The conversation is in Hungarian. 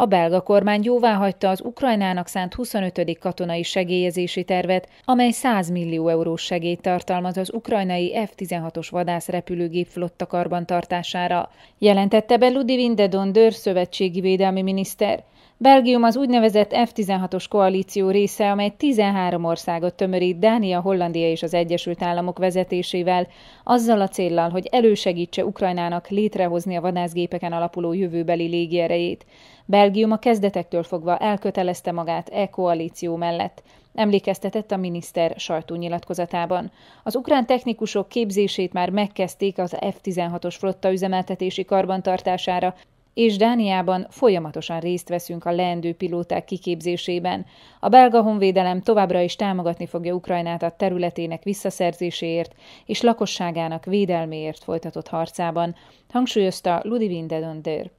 A belga kormány jóváhagyta az Ukrajnának szánt 25. katonai segélyezési tervet, amely 100 millió eurós segélyt tartalmaz az ukrajnai F-16-os vadászrepülőgép flotta karbantartására, jelentette be Ludivin de Donder szövetségi védelmi miniszter. Belgium az úgynevezett F-16-os koalíció része, amely 13 országot tömörít Dánia, Hollandia és az Egyesült Államok vezetésével, azzal a céllal, hogy elősegítse Ukrajnának létrehozni a vadászgépeken alapuló jövőbeli légierejét. Belgium a kezdetektől fogva elkötelezte magát e koalíció mellett emlékeztetett a miniszter sajtónyilatkozatában. Az ukrán technikusok képzését már megkezdték az F-16-os flotta üzemeltetési karbantartására, és Dániában folyamatosan részt veszünk a leendő pilóták kiképzésében. A belga honvédelem továbbra is támogatni fogja Ukrajnát a területének visszaszerzéséért és lakosságának védelméért folytatott harcában, hangsúlyozta Ludivin de Donder.